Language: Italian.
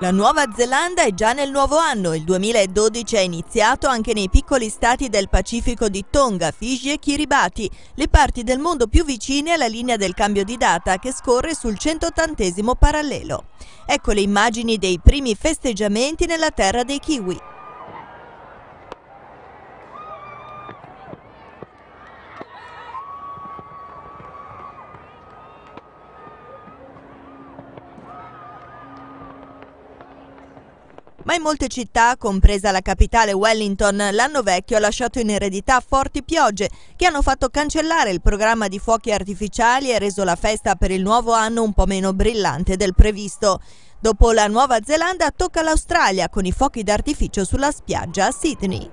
La Nuova Zelanda è già nel nuovo anno, il 2012 è iniziato anche nei piccoli stati del Pacifico di Tonga, Fiji e Kiribati, le parti del mondo più vicine alla linea del cambio di data che scorre sul 180 parallelo. Ecco le immagini dei primi festeggiamenti nella terra dei Kiwi. Ma in molte città, compresa la capitale Wellington, l'anno vecchio ha lasciato in eredità forti piogge che hanno fatto cancellare il programma di fuochi artificiali e reso la festa per il nuovo anno un po' meno brillante del previsto. Dopo la Nuova Zelanda tocca l'Australia con i fuochi d'artificio sulla spiaggia a Sydney.